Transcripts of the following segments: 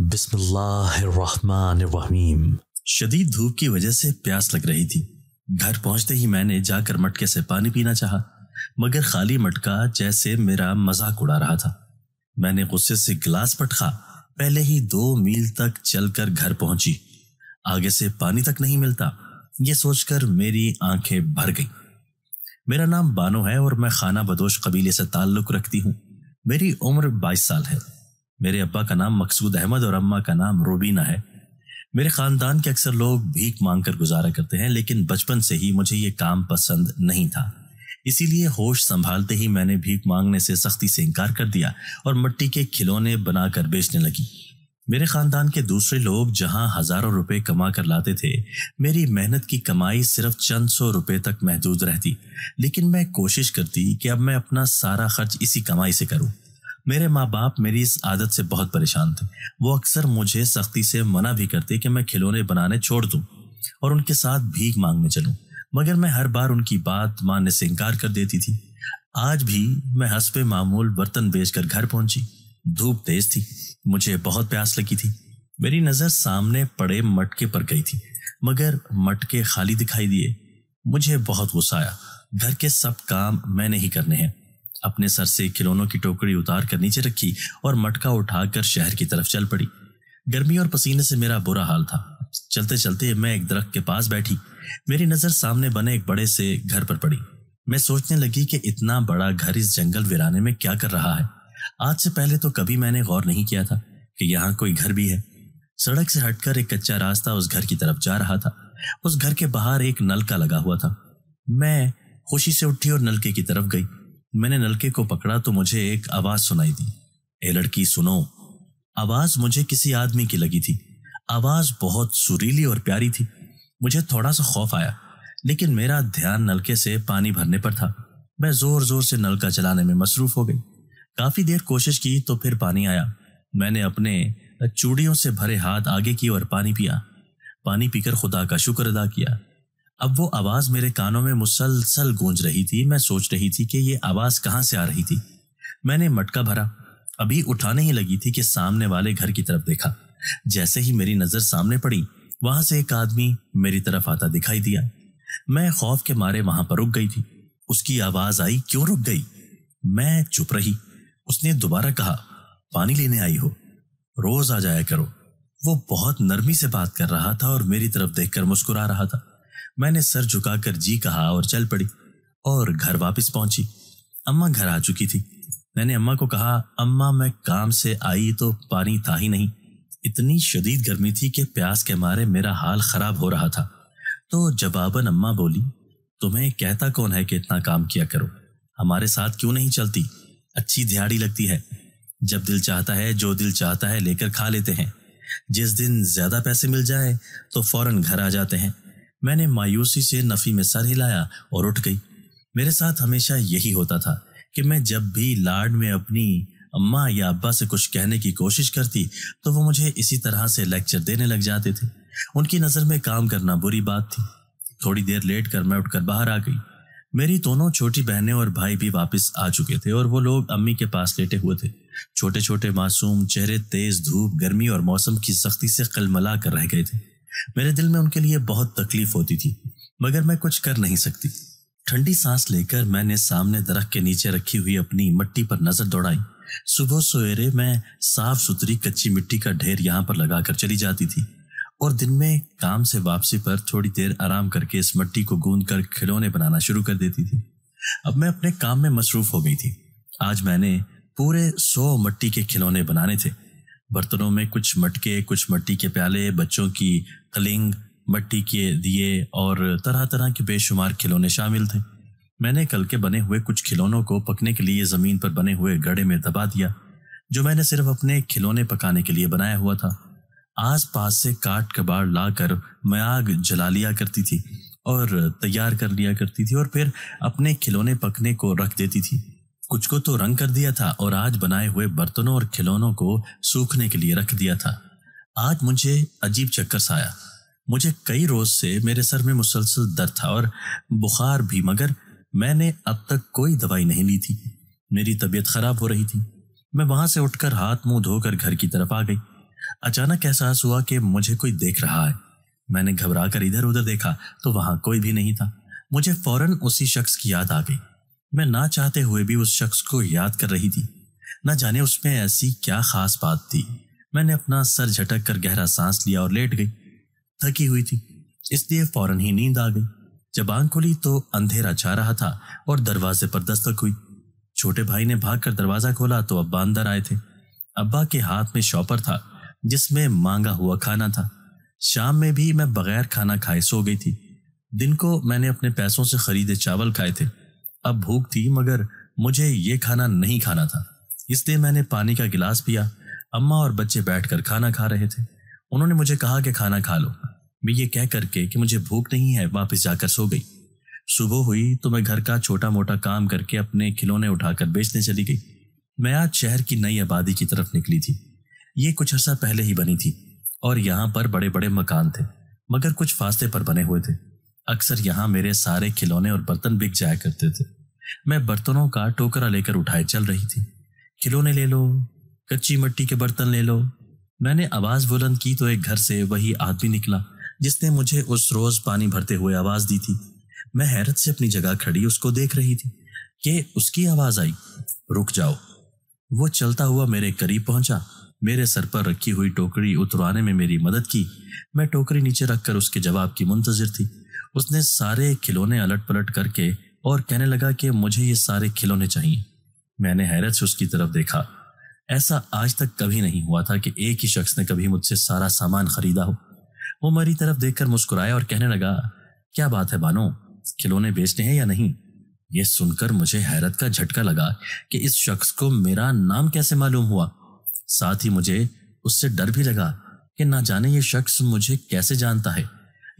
बिस्मिल्लाहिर्रहमानिर्रहीम शदीद धूप की वजह से प्यास लग रही थी घर पहुंचते ही मैंने जाकर मटके से पानी पीना चाहा मगर खाली मटका जैसे मेरा मजाक उड़ा रहा था मैंने गुस्से से गिलास पटखा पहले ही दो मील तक चलकर घर पहुंची आगे से पानी तक नहीं मिलता ये सोचकर मेरी आंखें भर गईं मेरा नाम बानो है और मैं खाना बदोश कबीले से ताल्लुक रखती हूँ मेरी उम्र बाईस साल है मेरे अब्बा का नाम मकसूद अहमद और अम्मा का नाम रोबीना है मेरे ख़ानदान के अक्सर लोग भीख मांग कर गुजारा करते हैं लेकिन बचपन से ही मुझे ये काम पसंद नहीं था इसीलिए होश संभालते ही मैंने भीख मांगने से सख्ती से इनकार कर दिया और मिट्टी के खिलौने बनाकर बेचने लगी मेरे खानदान के दूसरे लोग जहां हजारों रुपए कमा कर लाते थे मेरी मेहनत की कमाई सिर्फ चंद सौ रुपए तक महदूद रहती लेकिन मैं कोशिश करती कि अब मैं अपना सारा खर्च इसी कमाई से करूं मेरे माँ बाप मेरी इस आदत से बहुत परेशान थे वो अक्सर मुझे सख्ती से मना भी करते कि मैं खिलौने बनाने छोड़ दूँ और उनके साथ भीख मांगने चलूँ मगर मैं हर बार उनकी बात मानने से इनकार कर देती थी आज भी मैं हंसपे मामूल बर्तन बेचकर घर पहुंची धूप तेज थी मुझे बहुत प्यास लगी थी मेरी नज़र सामने पड़े मटके पर गई थी मगर मटके खाली दिखाई दिए मुझे बहुत गुस्सा आया घर के सब काम मैंने ही करने हैं अपने सर से खिलौनों की टोकरी उतार कर नीचे रखी और मटका उठाकर शहर की तरफ चल पड़ी गर्मी और पसीने से मेरा बुरा हाल था चलते चलते मैं एक दरख्त के पास बैठी मेरी नज़र सामने बने एक बड़े से घर पर पड़ी मैं सोचने लगी कि इतना बड़ा घर इस जंगल विराने में क्या कर रहा है आज से पहले तो कभी मैंने गौर नहीं किया था कि यहाँ कोई घर भी है सड़क से हटकर एक कच्चा रास्ता उस घर की तरफ जा रहा था उस घर के बाहर एक नलका लगा हुआ था मैं खुशी से उठी और नलके की तरफ गई मैंने नलके को पकड़ा तो मुझे एक आवाज सुनाई दी ए लड़की सुनो आवाज मुझे किसी आदमी की लगी थी आवाज बहुत सुरीली और प्यारी थी मुझे थोड़ा सा खौफ आया लेकिन मेरा ध्यान नलके से पानी भरने पर था मैं जोर जोर से नलका चलाने में मसरूफ हो गई काफी देर कोशिश की तो फिर पानी आया मैंने अपने चूड़ियों से भरे हाथ आगे की और पानी पिया पानी पीकर खुदा का शुक्र अदा किया अब वो आवाज़ मेरे कानों में मुसलसल गूंज रही थी मैं सोच रही थी कि ये आवाज़ कहाँ से आ रही थी मैंने मटका भरा अभी उठाने ही लगी थी कि सामने वाले घर की तरफ देखा जैसे ही मेरी नज़र सामने पड़ी वहां से एक आदमी मेरी तरफ आता दिखाई दिया मैं खौफ के मारे वहां पर रुक गई थी उसकी आवाज़ आई क्यों रुक गई मैं चुप रही उसने दोबारा कहा पानी लेने आई हो रोज आ जाया करो वो बहुत नरमी से बात कर रहा था और मेरी तरफ देखकर मुस्कुरा रहा था मैंने सर झुकाकर जी कहा और चल पड़ी और घर वापस पहुंची अम्मा घर आ चुकी थी मैंने अम्मा को कहा अम्मा मैं काम से आई तो पानी था ही नहीं इतनी शदीद गर्मी थी कि प्यास के मारे मेरा हाल खराब हो रहा था तो जवाबन अम्मा बोली तुम्हें कहता कौन है कि इतना काम किया करो हमारे साथ क्यों नहीं चलती अच्छी दिहाड़ी लगती है जब दिल चाहता है जो दिल चाहता है लेकर खा लेते हैं जिस दिन ज्यादा पैसे मिल जाए तो फौरन घर आ जाते हैं मैंने मायूसी से नफ़ी में सर हिलाया और उठ गई मेरे साथ हमेशा यही होता था कि मैं जब भी लाड में अपनी अम्मा या अब्बा से कुछ कहने की कोशिश करती तो वो मुझे इसी तरह से लेक्चर देने लग जाते थे उनकी नज़र में काम करना बुरी बात थी थोड़ी देर लेट कर मैं उठकर बाहर आ गई मेरी दोनों छोटी बहनें और भाई भी वापस आ चुके थे और वो लोग अम्मी के पास लेटे हुए थे छोटे छोटे मासूम चेहरे तेज धूप गर्मी और मौसम की सख्ती से कलमला कर रह गए थे मेरे दिल में उनके लिए बहुत तकलीफ होती थी मगर मैं कुछ कर नहीं सकती ठंडी सांस लेकर मैंने सामने दरख्त के नीचे रखी हुई अपनी मट्टी पर नजर दौड़ाई सुबह सवेरे मैं साफ सुथरी कच्ची मिट्टी का ढेर यहाँ पर लगाकर चली जाती थी और दिन में काम से वापसी पर थोड़ी देर आराम करके इस मट्टी को गूंद कर खिलौने बनाना शुरू कर देती थी अब मैं अपने काम में मसरूफ हो गई थी आज मैंने पूरे सौ मट्टी के खिलौने बनाने थे बर्तनों में कुछ मटके कुछ मट्टी के प्याले बच्चों की कलिंग मट्टी के दिए और तरह तरह के बेशुमार खिलौने शामिल थे मैंने कल के बने हुए कुछ खिलौनों को पकने के लिए ज़मीन पर बने हुए गड्ढे में दबा दिया जो मैंने सिर्फ अपने खिलौने पकाने के लिए बनाया हुआ था आस पास से काट कबाड़ ला कर मैं आग जला लिया करती थी और तैयार कर लिया करती थी और फिर अपने खिलौने पकने को रख देती थी कुछ को तो रंग कर दिया था और आज बनाए हुए बर्तनों और खिलौनों को सूखने के लिए रख दिया था आज मुझे अजीब चक्कर सा आया मुझे कई रोज से मेरे सर में मुसलसल दर्द था और बुखार भी मगर मैंने अब तक कोई दवाई नहीं ली थी मेरी तबीयत खराब हो रही थी मैं वहां से उठकर हाथ मुंह धोकर घर की तरफ आ गई अचानक एहसास हुआ कि मुझे कोई देख रहा है मैंने घबरा कर इधर उधर देखा तो वहां कोई भी नहीं था मुझे फौरन उसी शख्स की याद आ गई मैं ना चाहते हुए भी उस शख्स को याद कर रही थी न जाने उसमें ऐसी क्या खास बात थी मैंने अपना सर झटक कर गहरा सांस लिया और लेट गई थकी हुई थी इसलिए फौरन ही नींद आ गई जब आंख खुली तो अंधेरा छा रहा था और दरवाजे पर दस्तक हुई छोटे भाई ने भागकर दरवाजा खोला तो अब्बा अंदर आए थे अब्बा के हाथ में शॉपर था जिसमें मांगा हुआ खाना था शाम में भी मैं बगैर खाना खाए सो गई थी दिन को मैंने अपने पैसों से खरीदे चावल खाए थे अब भूख थी मगर मुझे ये खाना नहीं खाना था इसलिए मैंने पानी का गिलास पिया अम्मा और बच्चे बैठकर खाना खा रहे थे उन्होंने मुझे कहा कि खाना खा लो मैं ये कह करके कि मुझे भूख नहीं है वापस जाकर सो गई सुबह हुई तो मैं घर का छोटा मोटा काम करके अपने खिलौने उठाकर बेचने चली गई मैं आज शहर की नई आबादी की तरफ निकली थी ये कुछ अर्सा पहले ही बनी थी और यहाँ पर बड़े बड़े मकान थे मगर कुछ फास्ते पर बने हुए थे अक्सर यहाँ मेरे सारे खिलौने और बर्तन बिक जाया करते थे मैं बर्तनों का टोकरा लेकर उठाए चल रही थी खिलौने ले लो कच्ची मट्टी के बर्तन ले लो मैंने आवाज बुलंद की तो एक घर से वही आदमी निकला जिसने मुझे उस रोज पानी भरते हुए आवाज दी थी मैं हैरत से अपनी जगह खड़ी उसको देख रही थी कि उसकी आवाज आई रुक जाओ वो चलता हुआ मेरे करीब पहुंचा मेरे सर पर रखी हुई टोकरी उतरवाने में मेरी मदद की मैं टोकरी नीचे रखकर उसके जवाब की मुंतजर थी उसने सारे खिलौने अलट पलट करके और कहने लगा कि मुझे ये सारे खिलौने चाहिए मैंने हैरत से उसकी तरफ देखा ऐसा आज तक कभी नहीं हुआ था कि एक ही शख्स ने कभी मुझसे सारा सामान खरीदा हो वो मेरी तरफ देखकर मुस्कुराया और कहने लगा क्या बात है बानो खिलौने बेचने हैं या नहीं ये सुनकर मुझे हैरत का झटका लगा कि इस शख्स को मेरा नाम कैसे मालूम हुआ साथ ही मुझे उससे डर भी लगा कि ना जाने ये शख्स मुझे कैसे जानता है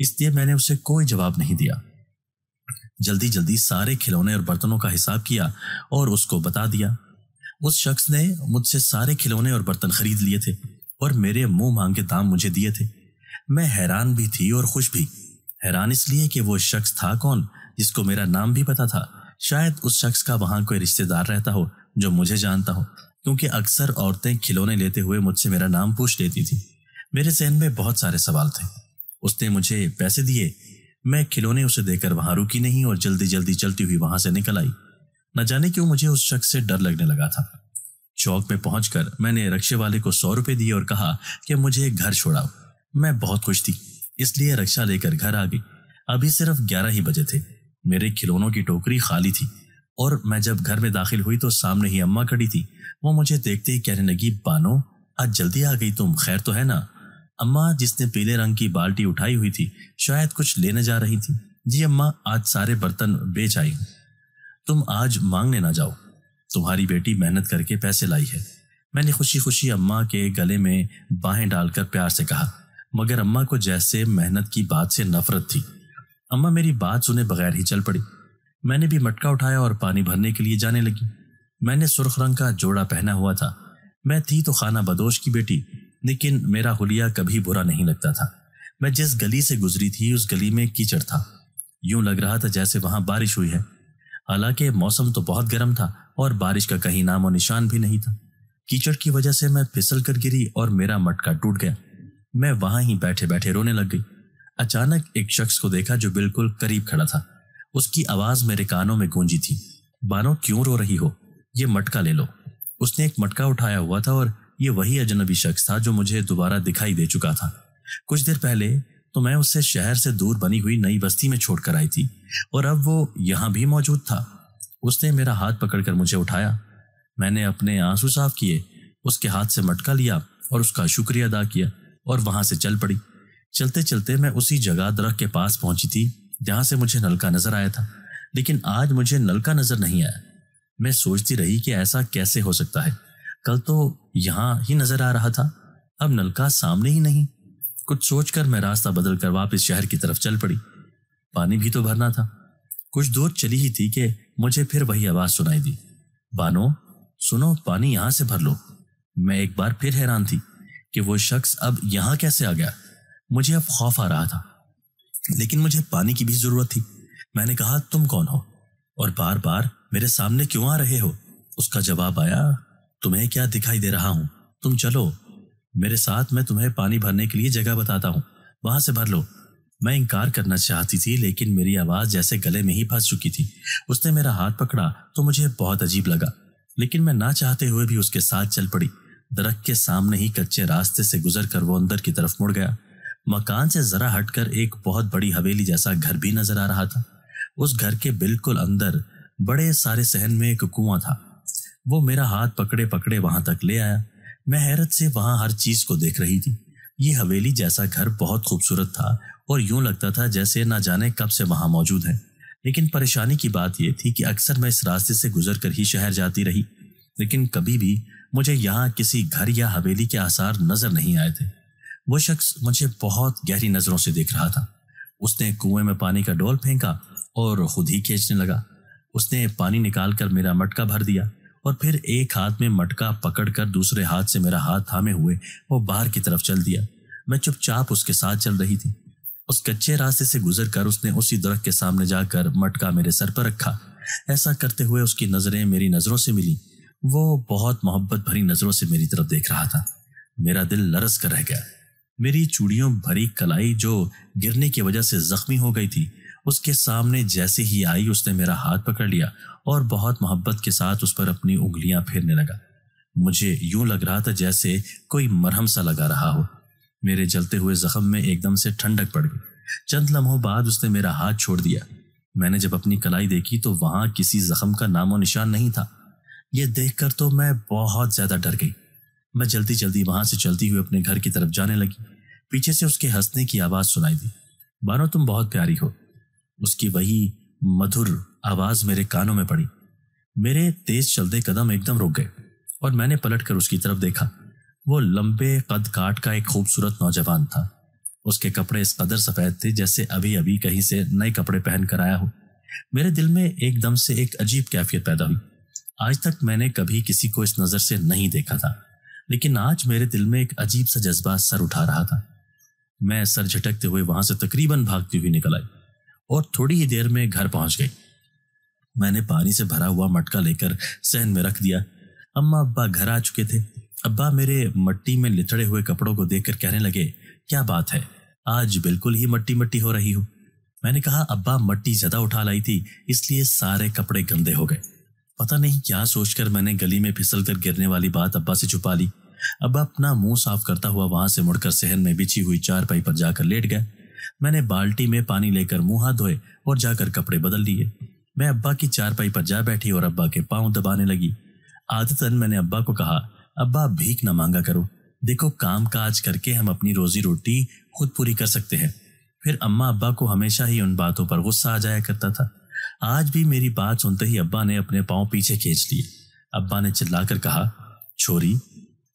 इसलिए मैंने उसे कोई जवाब नहीं दिया जल्दी जल्दी सारे खिलौने और बर्तनों का हिसाब किया और उसको बता दिया उस शख्स ने मुझसे सारे खिलौने और बर्तन खरीद लिए थे और मेरे मुंह मांगे दाम मुझे दिए थे मैं हैरान भी थी और खुश भी हैरान इसलिए कि वो शख्स था कौन जिसको मेरा नाम भी पता था शायद उस शख्स का वहाँ कोई रिश्तेदार रहता हो जो मुझे जानता हो क्योंकि अक्सर औरतें खिलौने लेते हुए मुझसे मेरा नाम पूछ लेती थी मेरे जहन में बहुत सारे सवाल थे उसने मुझे पैसे दिए मैं खिलौने उसे देकर वहां रुकी नहीं और जल्दी जल्दी चलती हुई वहां से निकल आई न जाने क्यों मुझे उस शख्स से डर लगने लगा था चौक में पहुंचकर मैंने रक्षे वाले को सौ रुपये दिए और कहा कि मुझे घर छोड़ाओ मैं बहुत खुश थी इसलिए रक्षा लेकर घर आ गई अभी सिर्फ ग्यारह ही बजे थे मेरे खिलौनों की टोकरी खाली थी और मैं जब घर में दाखिल हुई तो सामने ही अम्मा खड़ी थी वो मुझे देखते ही कहने लगी बानो आज जल्दी आ गई तुम खैर तो है ना अम्मा जिसने पीले रंग की बाल्टी उठाई हुई थी शायद कुछ लेने जा रही थी जी अम्मा आज सारे बर्तन बेच आई तुम आज मांगने ना जाओ तुम्हारी बेटी मेहनत करके पैसे लाई है मैंने खुशी खुशी अम्मा के गले में बाहें डालकर प्यार से कहा मगर अम्मा को जैसे मेहनत की बात से नफरत थी अम्मा मेरी बात सुने बगैर ही चल पड़ी मैंने भी मटका उठाया और पानी भरने के लिए जाने लगी मैंने सुर्ख रंग का जोड़ा पहना हुआ था मैं थी तो खाना बदोश की बेटी लेकिन मेरा हुलिया कभी बुरा नहीं लगता था मैं जिस गली से गुजरी थी उस गली में कीचड़ था यूं लग रहा था जैसे वहां बारिश हुई है हालांकि मौसम तो बहुत गर्म था और बारिश का कहीं नाम और निशान भी नहीं था कीचड़ की वजह से मैं फिसल कर गिरी और मेरा मटका टूट गया मैं वहां ही बैठे बैठे रोने लग गई अचानक एक शख्स को देखा जो बिल्कुल करीब खड़ा था उसकी आवाज मेरे कानों में गूंजी थी बानो क्यों रो रही हो ये मटका ले लो उसने एक मटका उठाया हुआ था और ये वही अजनबी शख्स था जो मुझे दोबारा दिखाई दे चुका था कुछ देर पहले तो मैं उससे शहर से दूर बनी हुई नई बस्ती में छोड़कर आई थी और अब वो यहाँ भी मौजूद था उसने मेरा हाथ पकड़कर मुझे उठाया मैंने अपने आंसू साफ किए उसके हाथ से मटका लिया और उसका शुक्रिया अदा किया और वहां से चल पड़ी चलते चलते मैं उसी जगह दरख के पास पहुंची थी जहां से मुझे नलका नजर आया था लेकिन आज मुझे नलका नजर नहीं आया मैं सोचती रही कि ऐसा कैसे हो सकता है कल तो यहाँ ही नजर आ रहा था अब नलका सामने ही नहीं कुछ सोचकर मैं रास्ता बदलकर वापस शहर की तरफ चल पड़ी पानी भी तो भरना था कुछ दूर चली ही थी कि मुझे फिर वही आवाज सुनाई दी बानो सुनो पानी यहां से भर लो मैं एक बार फिर हैरान थी कि वो शख्स अब यहां कैसे आ गया मुझे अब खौफ आ रहा था लेकिन मुझे पानी की भी जरूरत थी मैंने कहा तुम कौन हो और बार बार मेरे सामने क्यों आ रहे हो उसका जवाब आया तुम्हें क्या दिखाई दे रहा हूं तुम चलो मेरे साथ मैं तुम्हें पानी भरने के लिए जगह बताता हूं वहां से भर लो मैं इनकार करना चाहती थी लेकिन मेरी आवाज जैसे गले में ही फंस चुकी थी उसने मेरा हाथ पकड़ा तो मुझे बहुत अजीब लगा लेकिन मैं ना चाहते हुए भी उसके साथ चल पड़ी दरख के सामने ही कच्चे रास्ते से गुजर कर वो अंदर की तरफ मुड़ गया मकान से जरा हटकर एक बहुत बड़ी हवेली जैसा घर भी नजर आ रहा था उस घर के बिल्कुल अंदर बड़े सारे सहन में एक कुआं था वो मेरा हाथ पकड़े पकड़े वहां तक ले आया मैं हैरत से वहां हर चीज को देख रही थी ये हवेली जैसा घर बहुत खूबसूरत था और यूं लगता था जैसे ना जाने कब से वहां मौजूद है लेकिन परेशानी की बात यह थी कि अक्सर मैं इस रास्ते से गुजर कर ही शहर जाती रही लेकिन कभी भी मुझे यहाँ किसी घर या हवेली के आसार नजर नहीं आए थे वो शख्स मुझे बहुत गहरी नजरों से देख रहा था उसने कुएं में पानी का डोल फेंका और खुद ही खींचने लगा उसने पानी निकाल कर मेरा मटका भर दिया और फिर एक हाथ में मटका पकड़कर दूसरे हाथ से मेरा हाथ थामे हुए वो बाहर की तरफ चल दिया मैं चुपचाप उसके साथ चल रही थी उस कच्चे रास्ते से गुजर कर उसने उसी दरख के सामने जाकर मटका मेरे सर पर रखा ऐसा करते हुए उसकी नज़रें मेरी नज़रों से मिली वो बहुत मोहब्बत भरी नज़रों से मेरी तरफ देख रहा था मेरा दिल लरस कर रह गया मेरी चूड़ियों भरी कलाई जो गिरने की वजह से जख्मी हो गई थी उसके सामने जैसे ही आई उसने मेरा हाथ पकड़ लिया और बहुत मोहब्बत के साथ उस पर अपनी उंगलियां फेरने लगा मुझे यूं लग रहा था जैसे कोई मरहम सा लगा रहा हो मेरे जलते हुए जख्म में एकदम से ठंडक पड़ गई चंद लम्हों बाद उसने मेरा हाथ छोड़ दिया मैंने जब अपनी कलाई देखी तो वहां किसी जख्म का नामो निशान नहीं था यह देखकर तो मैं बहुत ज्यादा डर गई मैं जल्दी जल्दी वहां से चलती हुई अपने घर की तरफ जाने लगी पीछे से उसके हंसने की आवाज सुनाई दी बानो तुम बहुत प्यारी हो उसकी वही मधुर आवाज मेरे कानों में पड़ी मेरे तेज चलते कदम एकदम रुक गए और मैंने पलट कर उसकी तरफ देखा वो लंबे कद काट का एक खूबसूरत नौजवान था उसके कपड़े इस कदर सफेद थे जैसे अभी अभी कहीं से नए कपड़े पहन कर आया हो मेरे दिल में एकदम से एक अजीब कैफियत पैदा हुई आज तक मैंने कभी किसी को इस नज़र से नहीं देखा था लेकिन आज मेरे दिल में एक अजीब सा जज्बा सर उठा रहा था मैं सर झटकते हुए वहां से तकरीबन भागती हुई निकल आई और थोड़ी ही देर में घर पहुंच गई मैंने पानी से भरा हुआ मटका लेकर सहन में रख दिया अम्मा अब्बा घर आ चुके थे अब्बा मेरे मट्टी में लिथड़े हुए कपड़ों को देखकर कहने लगे क्या बात है आज बिल्कुल ही मट्टी मट्टी हो रही हो मैंने कहा अब्बा मट्टी ज्यादा उठा लाई थी इसलिए सारे कपड़े गंदे हो गए पता नहीं क्या सोचकर मैंने गली में फिसल कर गिरने वाली बात अब्बा से छुपा ली अब्बा अपना मुंह साफ करता हुआ वहां से मुड़कर सहन में बिछी हुई चार पाई पर जाकर लेट गए मैंने बाल्टी में पानी लेकर मुंह हाथ धोए और जाकर कपड़े बदल लिए मैं अब्बा की चारपाई पर जा बैठी और अब्बा के पांव दबाने लगी आदतन मैंने अब्बा को कहा अब्बा भीख ना मांगा करो देखो काम काज करके हम अपनी रोजी रोटी खुद पूरी कर सकते हैं फिर अम्मा अब्बा को हमेशा ही उन बातों पर गुस्सा आ जाया करता था आज भी मेरी बात सुनते ही अब्बा ने अपने पाँव पीछे खींच लिए अब्बा ने चिल्लाकर कहा छोरी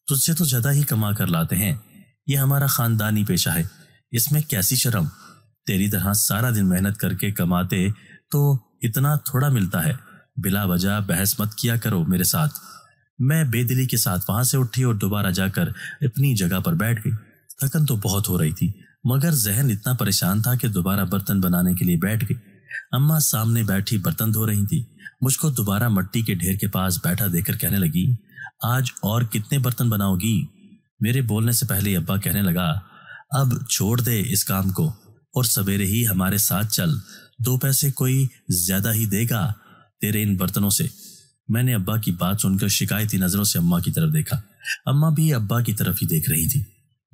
तुझसे तो ज़्यादा ही कमा कर लाते हैं ये हमारा खानदानी पेशा है इसमें कैसी शर्म तेरी तरह सारा दिन मेहनत करके कमाते तो इतना थोड़ा मिलता है बिला वजह बहस मत किया करो मेरे साथ मैं बेदिली के साथ वहां से उठी और दोबारा जाकर अपनी जगह पर बैठ गई थकन तो बहुत हो रही थी मगर जहन इतना परेशान था कि दोबारा बर्तन बनाने के लिए बैठ गई अम्मा सामने बैठी बर्तन धो रही थी मुझको दोबारा मट्टी के ढेर के पास बैठा देखकर कहने लगी आज और कितने बर्तन बनाओगी मेरे बोलने से पहले अब्बा कहने लगा अब छोड़ दे इस काम को और सवेरे ही हमारे साथ चल दो पैसे कोई ज्यादा ही देगा तेरे इन बर्तनों से मैंने अब्बा की बात सुनकर शिकायती नजरों से अम्मा की तरफ देखा अम्मा भी अब्बा की तरफ ही देख रही थी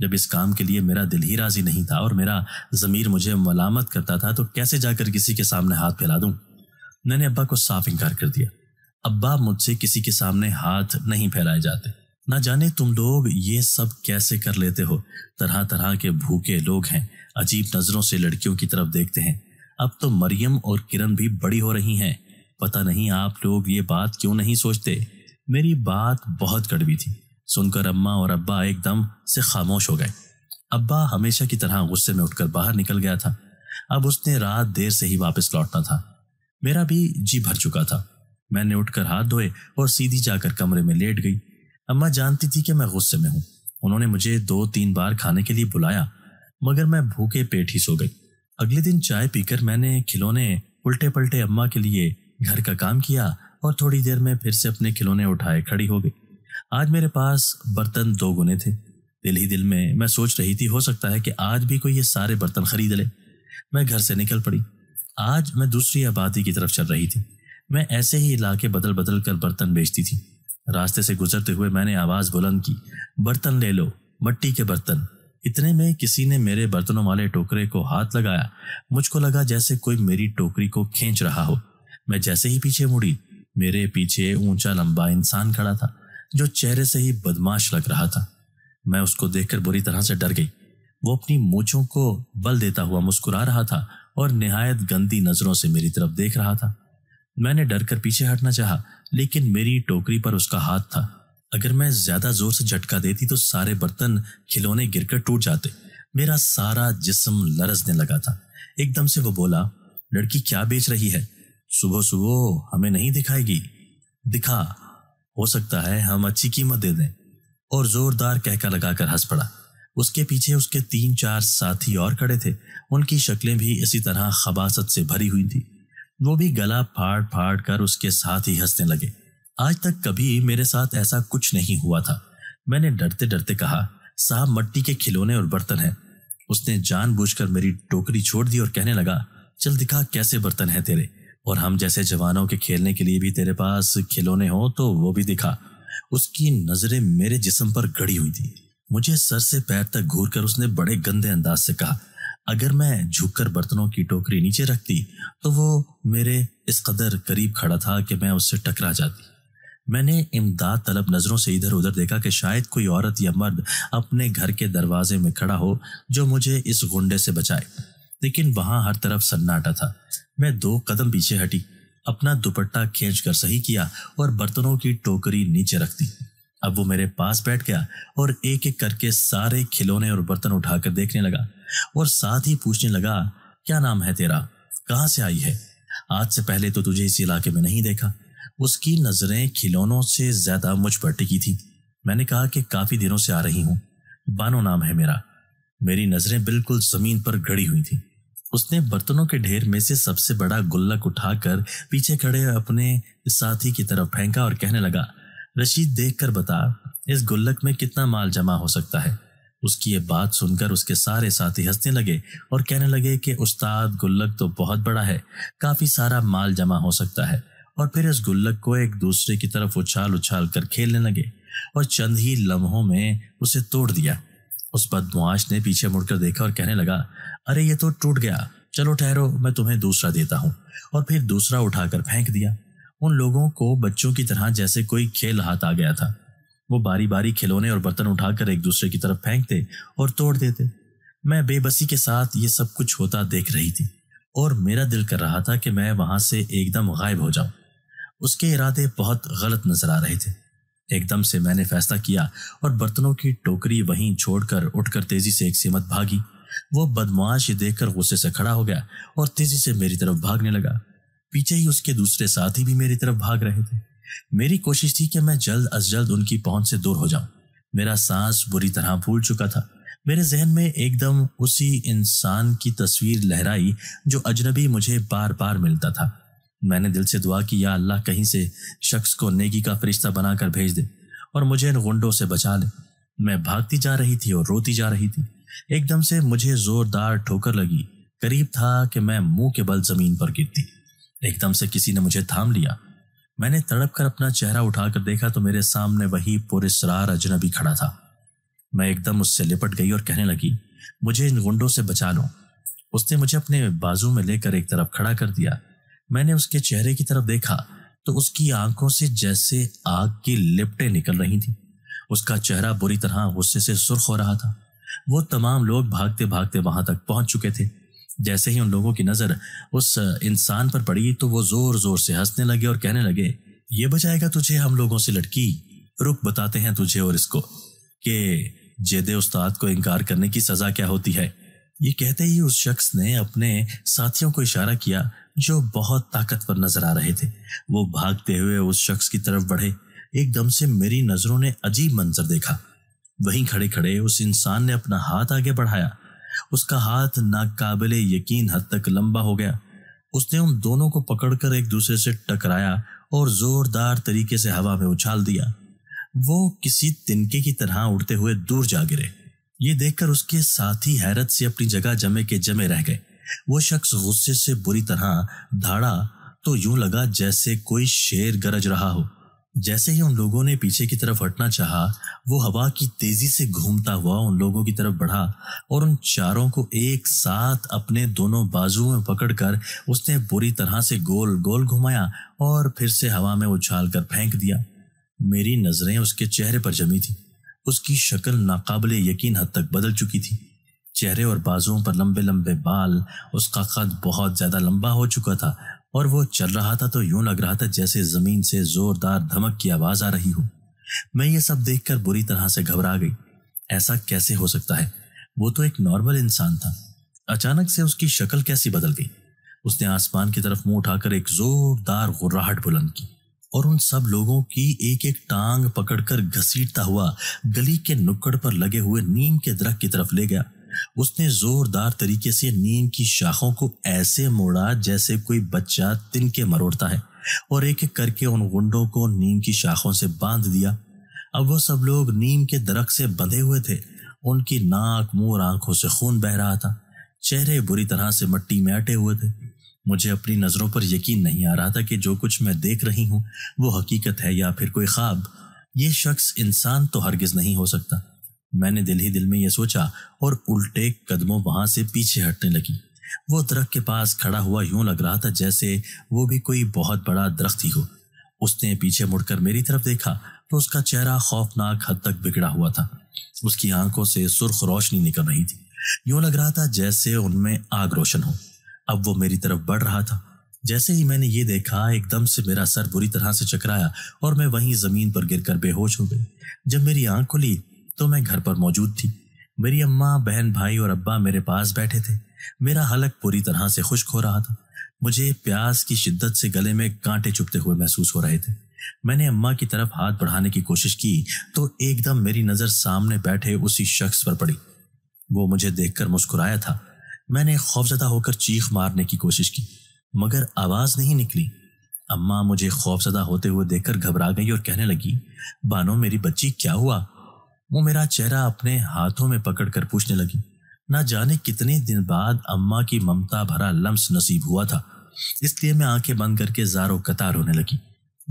जब इस काम के लिए मेरा दिल ही राजी नहीं था और मेरा जमीर मुझे मलामत करता था तो कैसे जाकर किसी के सामने हाथ फैला दूं मैंने अब्बा को साफ इनकार कर दिया अब्बा मुझसे किसी के सामने हाथ नहीं फैलाए जाते ना जाने तुम लोग ये सब कैसे कर लेते हो तरह तरह के भूखे लोग हैं अजीब नजरों से लड़कियों की तरफ देखते हैं अब तो मरियम और किरण भी बड़ी हो रही हैं पता नहीं आप लोग ये बात क्यों नहीं सोचते मेरी बात बहुत कड़वी थी सुनकर अम्मा और अब्बा एकदम से खामोश हो गए अब्बा हमेशा की तरह गुस्से में उठकर बाहर निकल गया था अब उसने रात देर से ही वापस लौटना था मेरा भी जी भर चुका था मैंने उठकर हाथ धोए और सीधी जाकर कमरे में लेट गई अम्मा जानती थी कि मैं गुस्से में हूँ उन्होंने मुझे दो तीन बार खाने के लिए बुलाया मगर मैं भूखे पेट ही सो गई अगले दिन चाय पीकर मैंने खिलौने उल्टे पलटे अम्मा के लिए घर का काम किया और थोड़ी देर में फिर से अपने खिलौने उठाए खड़ी हो गई आज मेरे पास बर्तन दो गुने थे दिल ही दिल में मैं सोच रही थी हो सकता है कि आज भी कोई ये सारे बर्तन खरीद ले मैं घर से निकल पड़ी आज मैं दूसरी आबादी की तरफ चल रही थी मैं ऐसे ही इलाके बदल बदल कर बर्तन बेचती थी रास्ते से गुजरते हुए मैंने आवाज़ बुलंद की बर्तन ले लो मट्टी के बर्तन इतने में किसी ने मेरे बर्तनों वाले टोकरे को हाथ लगाया मुझको लगा जैसे कोई मेरी टोकरी को खींच रहा हो मैं जैसे ही पीछे मुड़ी मेरे पीछे ऊंचा लंबा इंसान खड़ा था जो चेहरे से ही बदमाश लग रहा था मैं उसको देखकर बुरी तरह से डर गई वो अपनी मूछों को बल देता हुआ मुस्कुरा रहा था और नहायत गंदी नजरों से मेरी तरफ देख रहा था मैंने डर कर पीछे हटना चाहा लेकिन मेरी टोकरी पर उसका हाथ था अगर मैं ज्यादा जोर से झटका देती तो सारे बर्तन खिलौने गिरकर टूट जाते मेरा सारा जिस्म लरसने लगा था एकदम से वो बोला लड़की क्या बेच रही है सुबह सुबह हमें नहीं दिखाएगी दिखा हो सकता है हम अच्छी कीमत दे दें और जोरदार कहका लगाकर हंस पड़ा उसके पीछे उसके तीन चार साथी और खड़े थे उनकी शक्लें भी इसी तरह खबासत से भरी हुई थी वो भी गला फाड़ फाड़ कर उसके साथ ही हंसने लगे आज तक कभी मेरे साथ ऐसा कुछ नहीं हुआ था मैंने डरते डरते कहा साहब मट्टी के खिलौने और बर्तन है उसने जानबूझकर मेरी टोकरी छोड़ दी और कहने लगा चल दिखा कैसे बर्तन है तेरे और हम जैसे जवानों के खेलने के लिए भी तेरे पास खिलौने हों तो वो भी दिखा उसकी नजरें मेरे जिसम पर गड़ी हुई थी मुझे सर से पैर तक घूर कर उसने बड़े गंदे अंदाज से कहा अगर मैं झुककर बर्तनों की टोकरी नीचे रखती तो वो मेरे इस कदर करीब खड़ा था कि मैं उससे टकरा जाती मैंने इमदाद तलब नज़रों से इधर उधर देखा कि शायद कोई औरत या मर्द अपने घर के दरवाजे में खड़ा हो जो मुझे इस गुंडे से बचाए लेकिन वहां हर तरफ सन्नाटा था मैं दो कदम पीछे हटी अपना दुपट्टा खींच कर सही किया और बर्तनों की टोकरी नीचे रख दी अब वो मेरे पास बैठ गया और एक एक करके सारे खिलौने और बर्तन उठाकर देखने लगा और साथ ही पूछने लगा क्या नाम है तेरा कहाँ से आई है आज से पहले तो तुझे इस इलाके में नहीं देखा उसकी नज़रें खिलौनों से ज़्यादा मुझ पर टिकी थी मैंने कहा कि काफ़ी दिनों से आ रही हूँ बानो नाम है मेरा मेरी नज़रें बिल्कुल ज़मीन पर गड़ी हुई थी उसने बर्तनों के ढेर में से सबसे बड़ा गुल्लक उठाकर पीछे खड़े अपने साथी की तरफ फेंका और कहने लगा रशीद देख कर बता इस गुल्लक में कितना माल जमा हो सकता है उसकी ये बात सुनकर उसके सारे साथी हंसने लगे और कहने लगे कि उस्ताद गुल्लक तो बहुत बड़ा है काफ़ी सारा माल जमा हो सकता है और फिर इस गुल्लक को एक दूसरे की तरफ उछाल उछाल कर खेलने लगे और चंद ही लम्हों में उसे तोड़ दिया उस बदमाश ने पीछे मुड़कर देखा और कहने लगा अरे ये तो टूट गया चलो ठहरो मैं तुम्हें दूसरा देता हूँ और फिर दूसरा उठाकर फेंक दिया उन लोगों को बच्चों की तरह जैसे कोई खेल हाथ आ गया था वो बारी बारी खिलौने और बर्तन उठाकर एक दूसरे की तरफ फेंकते और तोड़ देते मैं बेबसी के साथ ये सब कुछ होता देख रही थी और मेरा दिल कर रहा था कि मैं वहां से एकदम गायब हो जाऊं उसके इरादे बहुत गलत नजर आ रहे थे एकदम से मैंने फैसला किया और बर्तनों की टोकरी वहीं छोड़कर उठकर तेजी से एक सीमत भागी वो बदमाश देखकर गुस्से से खड़ा हो गया और तेजी से मेरी तरफ भागने लगा पीछे ही उसके दूसरे साथी भी मेरी तरफ भाग रहे थे मेरी कोशिश थी कि मैं जल्द अज जल्द उनकी पहुंच से दूर हो जाऊं मेरा सांस बुरी तरह फूल चुका था मेरे जहन में एकदम उसी इंसान की तस्वीर लहराई जो अजनबी मुझे बार बार मिलता था मैंने दिल से दुआ की या अल्लाह कहीं से शख्स को नेगी का फरिश्ता बनाकर भेज दे और मुझे इन गुंडों से बचा ले मैं भागती जा रही थी और रोती जा रही थी एकदम से मुझे जोरदार ठोकर लगी करीब था कि मैं मुंह के बल जमीन पर गिरती एकदम से किसी ने मुझे थाम लिया मैंने तड़प कर अपना चेहरा उठाकर देखा तो मेरे सामने वही पुरस्रार अजनबी खड़ा था मैं एकदम उससे लिपट गई और कहने लगी मुझे इन गुंडों से बचा लो उसने मुझे अपने बाजू में लेकर एक तरफ खड़ा कर दिया मैंने उसके चेहरे की तरफ देखा तो उसकी आंखों से जैसे आग की लिपटें निकल रही थी उसका चेहरा बुरी तरह गुस्से से सुर्ख हो रहा था वो तमाम लोग भागते भागते वहां तक पहुंच चुके थे जैसे ही उन लोगों की नजर उस इंसान पर पड़ी तो वो जोर जोर से हंसने लगे और कहने लगे ये बचाएगा तुझे हम लोगों से लड़की रुक बताते हैं तुझे और इसको कि जेदे उस्ताद को इनकार करने की सजा क्या होती है ये कहते ही उस शख्स ने अपने साथियों को इशारा किया जो बहुत ताकतवर नजर आ रहे थे वो भागते हुए उस शख्स की तरफ बढ़े एकदम से मेरी नजरों ने अजीब मंजर देखा वहीं खड़े खड़े उस इंसान ने अपना हाथ आगे बढ़ाया उसका हाथ नाकबिल यकीन हद तक लंबा हो गया उसने उन दोनों को पकड़कर एक दूसरे से टकराया और जोरदार तरीके से हवा में उछाल दिया वो किसी तिनके की तरह उड़ते हुए दूर जा गिरे ये देखकर उसके साथी हैरत से अपनी जगह जमे के जमे रह गए वो शख्स गुस्से से बुरी तरह धाड़ा तो यूं लगा जैसे कोई शेर गरज रहा हो जैसे ही उन लोगों ने पीछे की तरफ हटना चाहा, वो हवा की तेजी से घूमता हुआ उन लोगों की तरफ बढ़ा और उन चारों को एक साथ अपने दोनों बाजुओं में पकड़कर उसने बुरी तरह से गोल गोल घुमाया और फिर से हवा में उछाल कर फेंक दिया मेरी नजरें उसके चेहरे पर जमी थी उसकी शक्ल नाकाबले यकीन हद तक बदल चुकी थी चेहरे और बाजुओं पर लंबे लंबे बाल उसका कद बहुत ज़्यादा लंबा हो चुका था और वो चल रहा था तो यूं लग रहा था जैसे ज़मीन से ज़ोरदार धमक की आवाज़ आ रही हो मैं ये सब देखकर बुरी तरह से घबरा गई ऐसा कैसे हो सकता है वो तो एक नॉर्मल इंसान था अचानक से उसकी शक्ल कैसी बदल गई उसने आसमान की तरफ मुंह उठाकर एक जोरदार गुर्राहट बुलंद की और उन सब लोगों की एक एक टांग पकड़कर घसीटता हुआ गली के नुक्कड़ पर लगे हुए नीम के दरख्त की तरफ ले गया उसने जोरदार तरीके से नीम की शाखों को ऐसे मोड़ा जैसे कोई बच्चा तिनके मरोड़ता है और एक एक करके उन गुंडों को नीम की शाखों से बांध दिया अब वो सब लोग नीम के दरख्त से बंधे हुए थे उनकी नाक मुंह और आंखों से खून बह रहा था चेहरे बुरी तरह से मट्टी में अटे हुए थे मुझे अपनी नज़रों पर यकीन नहीं आ रहा था कि जो कुछ मैं देख रही हूँ वो हकीकत है या फिर कोई ख्वाब ये शख्स इंसान तो हरगिज नहीं हो सकता मैंने दिल ही दिल में यह सोचा और उल्टे कदमों वहां से पीछे हटने लगी वो दरख्त के पास खड़ा हुआ यूं लग रहा था जैसे वो भी कोई बहुत बड़ा दरख्त ही हो उसने पीछे मुड़कर मेरी तरफ देखा तो उसका चेहरा खौफनाक हद तक बिगड़ा हुआ था उसकी आंखों से सुर्ख रोशनी निकल रही थी यूं लग रहा था जैसे उनमें आग रोशन हो अब वो मेरी तरफ बढ़ रहा था जैसे ही मैंने ये देखा एकदम से मेरा सर बुरी तरह से चकराया और मैं वहीं जमीन पर गिर कर बेहोश हो गई जब मेरी आंख खुली तो मैं घर पर मौजूद थी मेरी अम्मा बहन भाई और अब्बा मेरे पास बैठे थे मेरा हलक पूरी तरह से खुश्क हो रहा था मुझे प्यास की शिद्दत से गले में कांटे चुपते हुए महसूस हो रहे थे मैंने अम्मा की तरफ हाथ बढ़ाने की कोशिश की तो एकदम मेरी नज़र सामने बैठे उसी शख्स पर पड़ी वो मुझे देखकर मुस्कुराया था मैंने खौफजदा होकर चीख मारने की कोशिश की मगर आवाज़ नहीं निकली अम्मा मुझे खौफजदा होते हुए देखकर घबरा गई और कहने लगी बानो मेरी बच्ची क्या हुआ वो मेरा चेहरा अपने हाथों में पकड़कर पूछने लगी ना जाने कितने दिन बाद अम्मा की ममता भरा लम्स नसीब हुआ था इसलिए मैं आंखें बंद करके जारो कतार होने लगी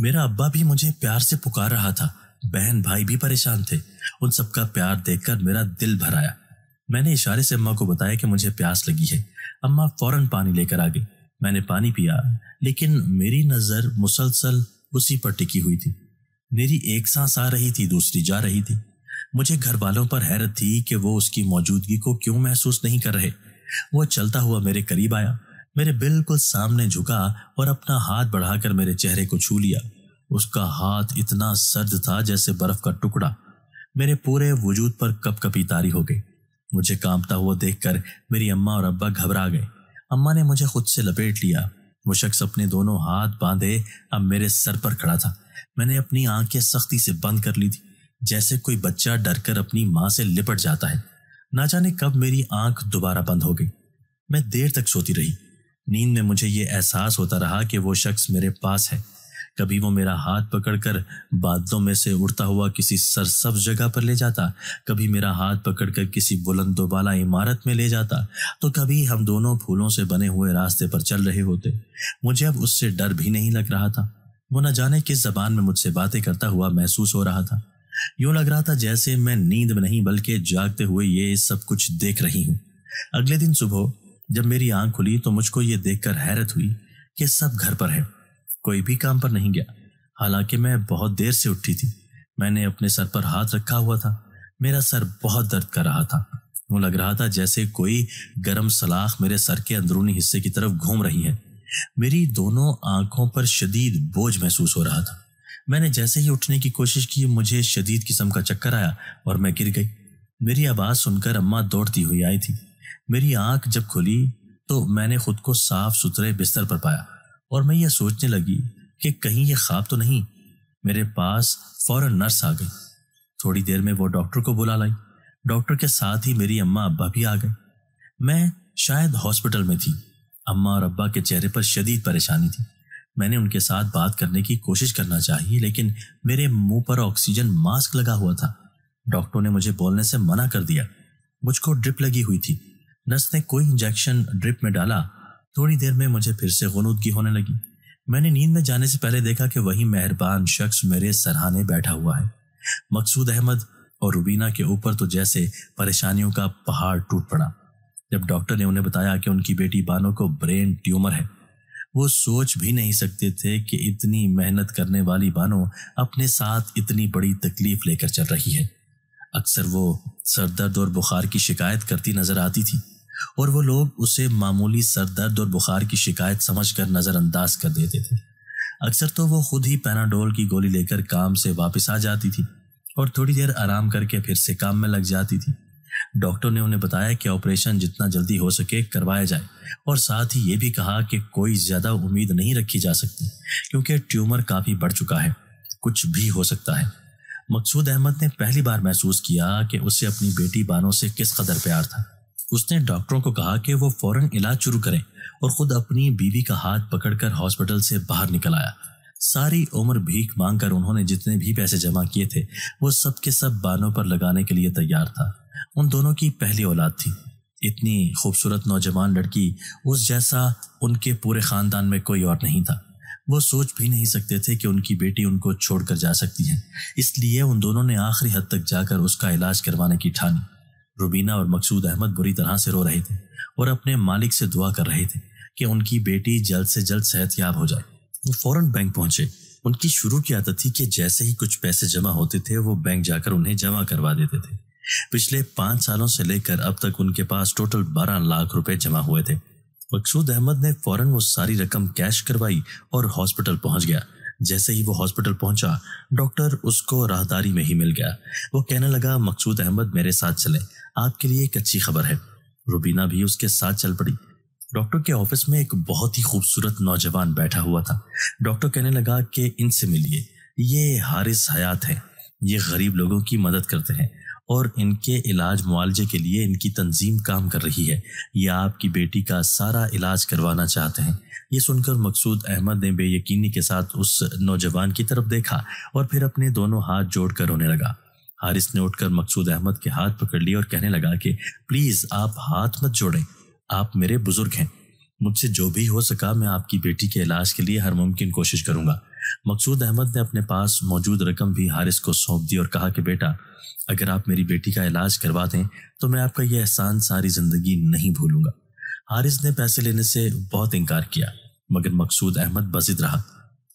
मेरा अब्बा भी मुझे प्यार से पुकार रहा था बहन भाई भी परेशान थे उन सबका प्यार देखकर मेरा दिल भराया मैंने इशारे से अम्मा को बताया कि मुझे प्यास लगी है अम्मा फौरन पानी लेकर आ गई मैंने पानी पिया लेकिन मेरी नज़र मुसलसल उसी पर टिकी हुई थी मेरी एक सांस आ रही थी दूसरी जा रही थी मुझे घर वालों पर हैरत थी कि वो उसकी मौजूदगी को क्यों महसूस नहीं कर रहे वो चलता हुआ मेरे करीब आया मेरे बिल्कुल सामने झुका और अपना हाथ बढ़ाकर मेरे चेहरे को छू लिया उसका हाथ इतना सर्द था जैसे बर्फ का टुकड़ा मेरे पूरे वजूद पर कप कपी तारी हो गई मुझे कांपता हुआ देखकर मेरी अम्मा और अब्बा घबरा गए अम्मा ने मुझे खुद से लपेट लिया वो शख्स अपने दोनों हाथ बांधे अब मेरे सर पर खड़ा था मैंने अपनी आंखें सख्ती से बंद कर ली थी जैसे कोई बच्चा डरकर अपनी माँ से लिपट जाता है ना जाने कब मेरी आंख दोबारा बंद हो गई मैं देर तक सोती रही नींद में मुझे ये एहसास होता रहा कि वो शख्स मेरे पास है कभी वो मेरा हाथ पकड़कर बादलों में से उड़ता हुआ किसी सरसब जगह पर ले जाता कभी मेरा हाथ पकड़कर किसी बुलंदोबाला इमारत में ले जाता तो कभी हम दोनों फूलों से बने हुए रास्ते पर चल रहे होते मुझे अब उससे डर भी नहीं लग रहा था वो न जाने किस जबान में मुझसे बातें करता हुआ महसूस हो रहा था यूं लग रहा था जैसे मैं नींद में नहीं बल्कि जागते हुए ये सब कुछ देख रही हूँ अगले दिन सुबह जब मेरी आंख खुली तो मुझको ये देखकर हैरत हुई कि सब घर पर है कोई भी काम पर नहीं गया हालांकि मैं बहुत देर से उठी थी मैंने अपने सर पर हाथ रखा हुआ था मेरा सर बहुत दर्द कर रहा था वो लग रहा था जैसे कोई गर्म सलाख मेरे सर के अंदरूनी हिस्से की तरफ घूम रही है मेरी दोनों आंखों पर शदीद बोझ महसूस हो रहा था मैंने जैसे ही उठने की कोशिश की मुझे शदीद किस्म का चक्कर आया और मैं गिर गई मेरी आवाज़ सुनकर अम्मा दौड़ती हुई आई थी मेरी आंख जब खुली तो मैंने खुद को साफ सुथरे बिस्तर पर पाया और मैं यह सोचने लगी कि कहीं यह ख्वाब तो नहीं मेरे पास फौरन नर्स आ गई थोड़ी देर में वो डॉक्टर को बुला लाई डॉक्टर के साथ ही मेरी अम्मा अब्बा भी आ गए मैं शायद हॉस्पिटल में थी अम्मा और अब्बा के चेहरे पर शदीद परेशानी थी मैंने उनके साथ बात करने की कोशिश करना चाहिए लेकिन मेरे मुंह पर ऑक्सीजन मास्क लगा हुआ था डॉक्टर ने मुझे बोलने से मना कर दिया मुझको ड्रिप लगी हुई थी नर्स ने कोई इंजेक्शन ड्रिप में डाला थोड़ी देर में मुझे फिर से गनूदगी होने लगी मैंने नींद में जाने से पहले देखा कि वही मेहरबान शख्स मेरे सरहाने बैठा हुआ है मकसूद अहमद और रुबीना के ऊपर तो जैसे परेशानियों का पहाड़ टूट पड़ा जब डॉक्टर ने उन्हें बताया कि उनकी बेटी बानो को ब्रेन ट्यूमर है वो सोच भी नहीं सकते थे कि इतनी मेहनत करने वाली बानो अपने साथ इतनी बड़ी तकलीफ लेकर चल रही है अक्सर वो सरदर्द और बुखार की शिकायत करती नजर आती थी और वो लोग उसे मामूली सर दर्द और बुखार की शिकायत समझ कर नज़रअंदाज कर देते थे अक्सर तो वो खुद ही पैनाडोल की गोली लेकर काम से वापस आ जाती थी और थोड़ी देर आराम करके फिर से काम में लग जाती थी डॉक्टर ने उन्हें बताया कि ऑपरेशन जितना जल्दी हो सके करवाया जाए और साथ ही ये भी कहा कि कोई ज़्यादा उम्मीद नहीं रखी जा सकती क्योंकि ट्यूमर काफ़ी बढ़ चुका है कुछ भी हो सकता है मकसूद अहमद ने पहली बार महसूस किया कि उसे अपनी बेटी बानों से किस कदर प्यार था उसने डॉक्टरों को कहा कि वो फौरन इलाज शुरू करें और खुद अपनी बीवी का हाथ पकड़कर हॉस्पिटल से बाहर निकल आया सारी उम्र भीख मांगकर उन्होंने जितने भी पैसे जमा किए थे वो सब के सब बानों पर लगाने के लिए तैयार था उन दोनों की पहली औलाद थी इतनी खूबसूरत नौजवान लड़की उस जैसा उनके पूरे खानदान में कोई और नहीं था वो सोच भी नहीं सकते थे कि उनकी बेटी उनको छोड़कर जा सकती है इसलिए उन दोनों ने आखिरी हद तक जाकर उसका इलाज करवाने की ठानी रुबीना और मकसूद अहमद बुरी तरह से रो रहे थे और अपने मालिक से दुआ कर रहे थे कि उनकी बेटी जल्द से जल्द सेहतयाब हो जाए वो फौरन बैंक पहुंचे उनकी शुरू की आदत थी कि जैसे ही कुछ पैसे जमा होते थे वो बैंक जाकर उन्हें जमा करवा देते थे पिछले पांच सालों से लेकर अब तक उनके पास टोटल बारह लाख रुपए जमा हुए थे मकसूद अहमद ने फौरन वो सारी रकम कैश करवाई और हॉस्पिटल पहुंच गया जैसे ही वो हॉस्पिटल पहुंचा डॉक्टर उसको राहदारी में ही मिल गया वो कहने लगा मकसूद अहमद मेरे साथ चले आपके लिए एक अच्छी खबर है रुबीना भी उसके साथ चल पड़ी डॉक्टर के ऑफिस में एक बहुत ही खूबसूरत नौजवान बैठा हुआ था डॉक्टर कहने लगा कि इनसे मिलिए ये हारिस हयात हैं ये गरीब लोगों की मदद करते हैं और इनके इलाज मुआवजे के लिए इनकी तंजीम काम कर रही है ये आपकी बेटी का सारा इलाज करवाना चाहते हैं ये सुनकर मकसूद अहमद ने बेयकीनी के साथ उस नौजवान की तरफ देखा और फिर अपने दोनों हाथ जोड़कर रोने लगा हारिस ने उठकर मकसूद अहमद के हाथ पकड़ लिए और कहने लगा कि प्लीज़ आप हाथ मत जोड़ें आप मेरे बुजुर्ग हैं मुझसे जो भी हो सका मैं आपकी बेटी के इलाज के लिए हर मुमकिन कोशिश करूंगा मकसूद अहमद ने अपने पास मौजूद रकम भी हारिस को सौंप दी और कहा कि बेटा अगर आप मेरी बेटी का इलाज करवा दें तो मैं आपका यह एहसान सारी ज़िंदगी नहीं भूलूंगा हारिस ने पैसे लेने से बहुत इनकार किया मगर मकसूद अहमद बजिद रहा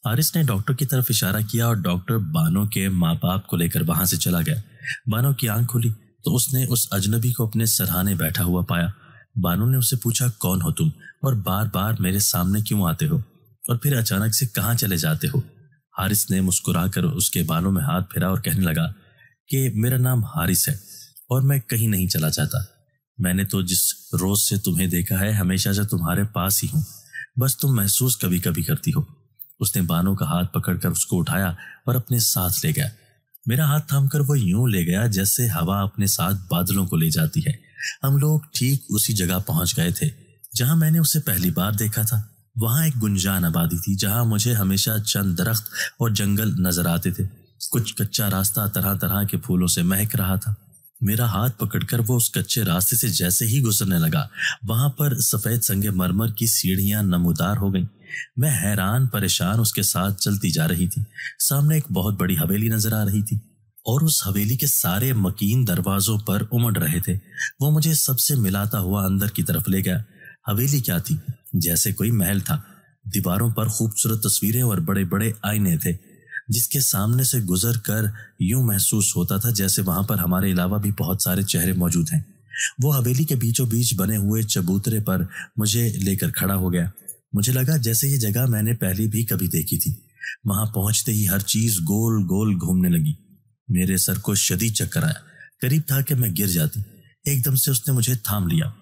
हारिस ने डॉक्टर की तरफ इशारा किया और डॉक्टर बानो के माँ बाप को लेकर वहां से चला गया बानो की आंख खुली तो उसने उस अजनबी को अपने सरहाने बैठा हुआ पाया बानो ने उसे पूछा कौन हो तुम और बार बार मेरे सामने क्यों आते हो और फिर अचानक से कहाँ चले जाते हो हारिस ने मुस्कुराकर उसके बालों में हाथ फिरा और कहने लगा कि मेरा नाम हारिस है और मैं कहीं नहीं चला जाता मैंने तो जिस रोज से तुम्हें देखा है हमेशा से तुम्हारे पास ही हूं बस तुम महसूस कभी कभी करती हो उसने बानो का हाथ पकड़कर उसको उठाया और अपने साथ ले गया मेरा हाथ थामकर वो यूं ले गया जैसे हवा अपने साथ बादलों को ले जाती है हम लोग ठीक उसी जगह पहुंच गए थे जहां मैंने उसे पहली बार देखा था वहाँ एक गुंजान आबादी थी जहाँ मुझे हमेशा चंद दरख्त और जंगल नजर आते थे कुछ कच्चा रास्ता तरह तरह के फूलों से महक रहा था मेरा हाथ पकड़कर वो उस कच्चे रास्ते से जैसे ही गुजरने लगा वहां पर सफेद संगे मरमर की सीढ़ियां नमोदार हो गईं। मैं हैरान परेशान उसके साथ चलती जा रही थी सामने एक बहुत बड़ी हवेली नजर आ रही थी और उस हवेली के सारे मकीन दरवाजों पर उमड़ रहे थे वो मुझे सबसे मिलाता हुआ अंदर की तरफ ले गया हवेली क्या थी जैसे कोई महल था दीवारों पर खूबसूरत तस्वीरें और बड़े बड़े आईने थे जिसके सामने से गुजर कर यूं महसूस होता था जैसे वहां पर हमारे अलावा भी बहुत सारे चेहरे मौजूद हैं वो हवेली के बीचों बीच बने हुए चबूतरे पर मुझे लेकर खड़ा हो गया मुझे लगा जैसे ये जगह मैंने पहले भी कभी देखी थी वहां पहुंचते ही हर चीज गोल गोल घूमने लगी मेरे सर को शदी चक्कर आया करीब था कि मैं गिर जाती एकदम से उसने मुझे थाम लिया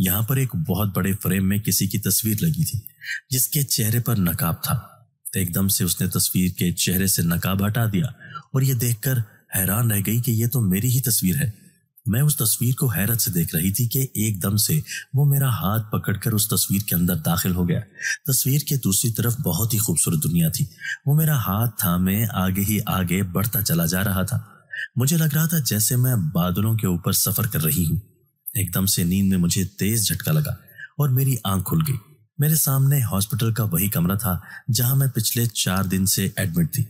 यहाँ पर एक बहुत बड़े फ्रेम में किसी की तस्वीर लगी थी जिसके चेहरे पर नकाब था तो एकदम से उसने तस्वीर के चेहरे से नकाब हटा दिया और यह देखकर हैरान रह गई कि यह तो मेरी ही तस्वीर है मैं उस तस्वीर को हैरत से देख रही थी कि एकदम से वो मेरा हाथ पकड़कर उस तस्वीर के अंदर दाखिल हो गया तस्वीर के दूसरी तरफ बहुत ही खूबसूरत दुनिया थी वो मेरा हाथ था मैं आगे ही आगे बढ़ता चला जा रहा था मुझे लग रहा था जैसे मैं बादलों के ऊपर सफर कर रही हूँ एकदम से नींद में मुझे तेज झटका लगा और मेरी आंख खुल गई मेरे सामने हॉस्पिटल का वही कमरा था जहां मैं पिछले चार दिन से एडमिट थी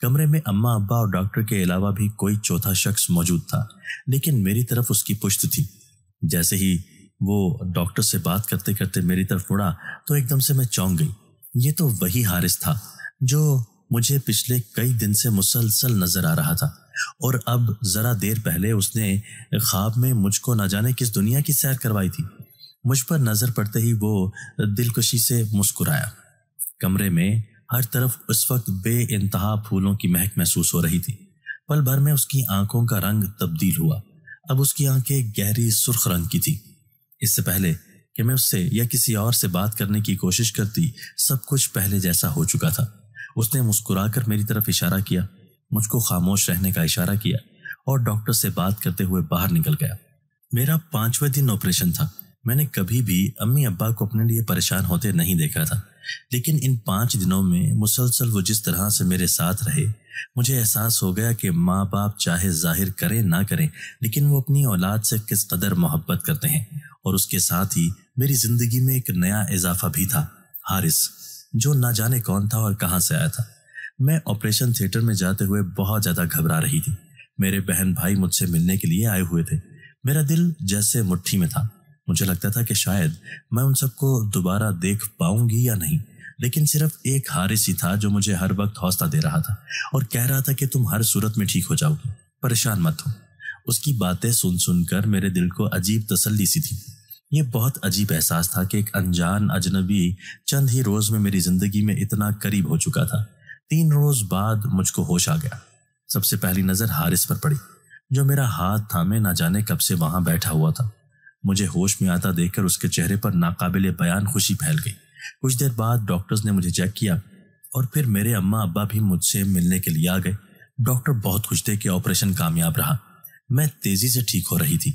कमरे में अम्मा अब्बा और डॉक्टर के अलावा भी कोई चौथा शख्स मौजूद था लेकिन मेरी तरफ उसकी पुष्ट थी जैसे ही वो डॉक्टर से बात करते करते मेरी तरफ मुड़ा तो एकदम से मैं चौंक गई ये तो वही हारिस था जो मुझे पिछले कई दिन से मुसलसल नजर आ रहा था और अब जरा देर पहले उसने ख्वाब में मुझको न जाने किस दुनिया की सैर करवाई थी मुझ पर नजर पड़ते ही वो दिलकुशी से मुस्कुराया कमरे में हर तरफ उस वक्त बे इंतहा फूलों की महक महसूस हो रही थी पल भर में उसकी आंखों का रंग तब्दील हुआ अब उसकी आंखें गहरी सुर्ख रंग की थी इससे पहले कि मैं उससे या किसी और से बात करने की कोशिश करती सब कुछ पहले जैसा हो चुका था उसने मुस्कुराकर मेरी तरफ इशारा किया मुझको खामोश रहने का इशारा किया और डॉक्टर से बात करते हुए बाहर निकल गया मेरा पांचवें दिन ऑपरेशन था मैंने कभी भी अम्मी अब्बा को अपने लिए परेशान होते नहीं देखा था लेकिन इन पांच दिनों में मुसलसल वो जिस तरह से मेरे साथ रहे मुझे एहसास हो गया कि माँ बाप चाहे जाहिर करें ना करें लेकिन वो अपनी औलाद से किस कदर मोहब्बत करते हैं और उसके साथ ही मेरी ज़िंदगी में एक नया इजाफा भी था हारिस जो ना जाने कौन था और कहाँ से आया था मैं ऑपरेशन थिएटर में जाते हुए बहुत ज़्यादा घबरा रही थी मेरे बहन भाई मुझसे मिलने के लिए आए हुए थे मेरा दिल जैसे मुट्ठी में था मुझे लगता था कि शायद मैं उन सबको दोबारा देख पाऊंगी या नहीं लेकिन सिर्फ एक हारिस ही था जो मुझे हर वक्त हौसला दे रहा था और कह रहा था कि तुम हर सूरत में ठीक हो जाओगे परेशान मत हो उसकी बातें सुन सुनकर मेरे दिल को अजीब तसल्ली सी थी ये बहुत अजीब एहसास था कि एक अनजान अजनबी चंद ही रोज में मेरी जिंदगी में इतना करीब हो चुका था तीन रोज बाद मुझको होश आ गया सबसे पहली नजर हारिस पर पड़ी जो मेरा हाथ थामे ना जाने कब से वहां बैठा हुआ था मुझे होश में आता देखकर उसके चेहरे पर नाकाबिल बयान खुशी फैल गई कुछ देर बाद डॉक्टर्स ने मुझे चेक किया और फिर मेरे अम्मा अब्बा भी मुझसे मिलने के लिए आ गए डॉक्टर बहुत खुश थे कि ऑपरेशन कामयाब रहा मैं तेजी से ठीक हो रही थी